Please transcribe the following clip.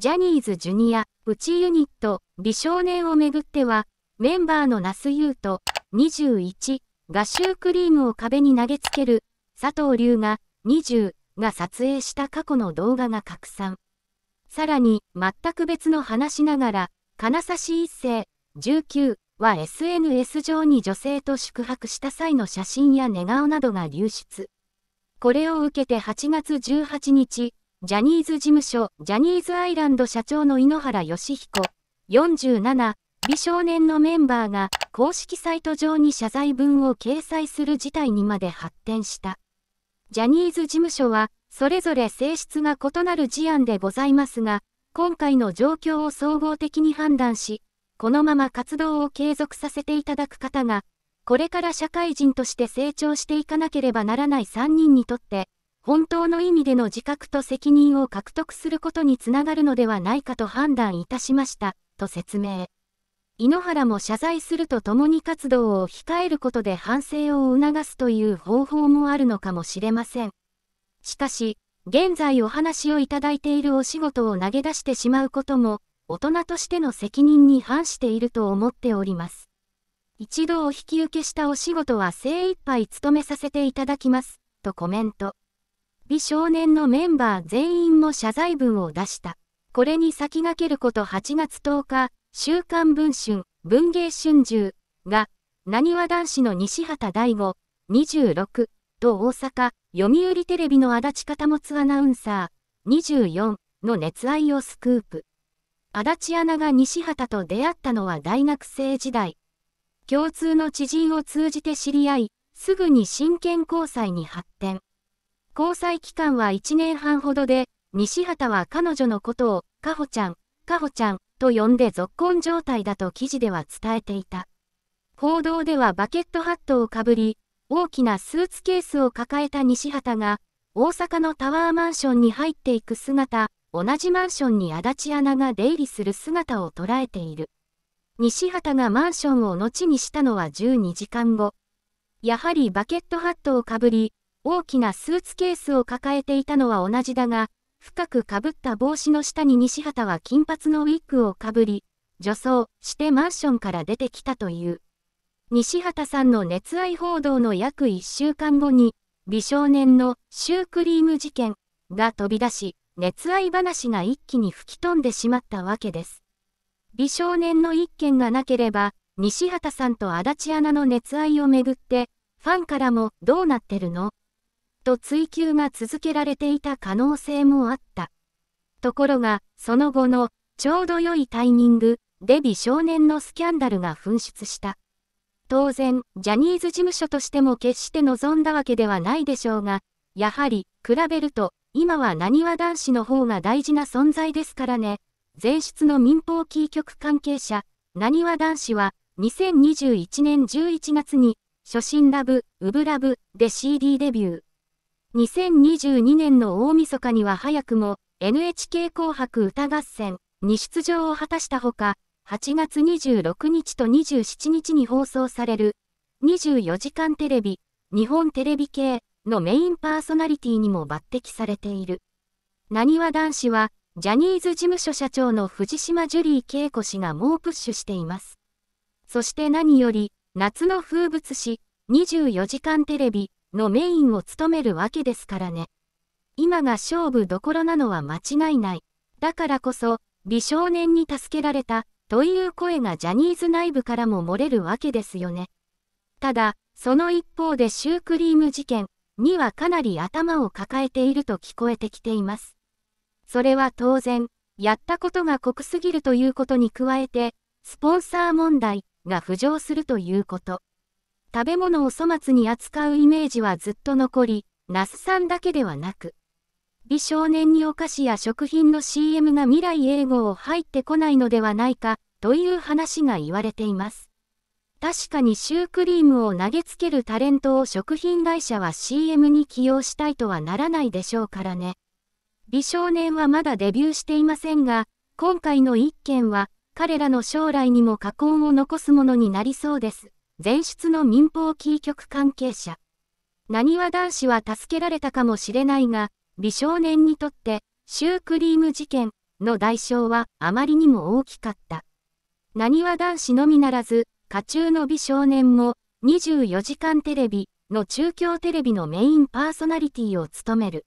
ジャニーズジュニア、内ユニット、美少年をめぐっては、メンバーの那須優と、21、合衆クリームを壁に投げつける、佐藤龍が、20、が撮影した過去の動画が拡散。さらに、全く別の話ながら、金指一世、19、は SNS 上に女性と宿泊した際の写真や寝顔などが流出。これを受けて8月18日、ジャニーズ事務所、ジャニーズアイランド社長の井ノ原義彦、47、美少年のメンバーが公式サイト上に謝罪文を掲載する事態にまで発展した。ジャニーズ事務所は、それぞれ性質が異なる事案でございますが、今回の状況を総合的に判断し、このまま活動を継続させていただく方が、これから社会人として成長していかなければならない3人にとって、本当の意味での自覚と責任を獲得することにつながるのではないかと判断いたしました、と説明。井ノ原も謝罪するとともに活動を控えることで反省を促すという方法もあるのかもしれません。しかし、現在お話をいただいているお仕事を投げ出してしまうことも、大人としての責任に反していると思っております。一度お引き受けしたお仕事は精一杯務めさせていただきます、とコメント。美少年のメンバー全員も謝罪文を出した。これに先駆けること8月10日、週刊文春、文芸春秋が、なにわ男子の西畑大吾、26、と大阪、読売テレビの足立片つアナウンサー、24の熱愛をスクープ。足立アナが西畑と出会ったのは大学生時代。共通の知人を通じて知り合い、すぐに真剣交際に発展。交際期間は1年半ほどで、西畑は彼女のことを、かほちゃん、かほちゃん、と呼んで続婚状態だと記事では伝えていた。報道ではバケットハットをかぶり、大きなスーツケースを抱えた西畑が、大阪のタワーマンションに入っていく姿、同じマンションに足立アナが出入りする姿を捉えている。西畑がマンションを後にしたのは12時間後。やはりバケットハットをかぶり、大きなスーツケースを抱えていたのは同じだが、深くかぶった帽子の下に西畑は金髪のウィッグをかぶり、女装してマンションから出てきたという。西畑さんの熱愛報道の約1週間後に、美少年のシュークリーム事件が飛び出し、熱愛話が一気に吹き飛んでしまったわけです。美少年の一件がなければ、西畑さんと足立アナの熱愛をめぐって、ファンからもどうなってるのと追及が続けられていた可能性もあった。ところが、その後の、ちょうど良いタイミング、デビ少年のスキャンダルが噴出した。当然、ジャニーズ事務所としても決して望んだわけではないでしょうが、やはり、比べると、今はなにわ男子の方が大事な存在ですからね。前出の民放キー局関係者、なにわ男子は、2021年11月に、初心ラブ、ウブラブで CD デビュー。2022年の大晦日には早くも NHK 紅白歌合戦に出場を果たしたほか、8月26日と27日に放送される24時間テレビ、日本テレビ系のメインパーソナリティにも抜擢されている。なにわ男子は、ジャニーズ事務所社長の藤島ジュリー景子氏が猛プッシュしています。そして何より、夏の風物詩、24時間テレビ、のメインを務めるわけですからね。今が勝負どころなのは間違いない。だからこそ、美少年に助けられた、という声がジャニーズ内部からも漏れるわけですよね。ただ、その一方でシュークリーム事件にはかなり頭を抱えていると聞こえてきています。それは当然、やったことが濃すぎるということに加えて、スポンサー問題が浮上するということ。食べ物を粗末に扱うイメージはずっと残り、那須さんだけではなく、美少年にお菓子や食品の CM が未来英語を入ってこないのではないか、という話が言われています。確かにシュークリームを投げつけるタレントを食品会社は CM に起用したいとはならないでしょうからね。美少年はまだデビューしていませんが、今回の一件は、彼らの将来にも禍根を残すものになりそうです。前出の民放キー局関係者。にわ男子は助けられたかもしれないが、美少年にとって、シュークリーム事件の代償はあまりにも大きかった。なにわ男子のみならず、家中の美少年も、24時間テレビの中京テレビのメインパーソナリティを務める。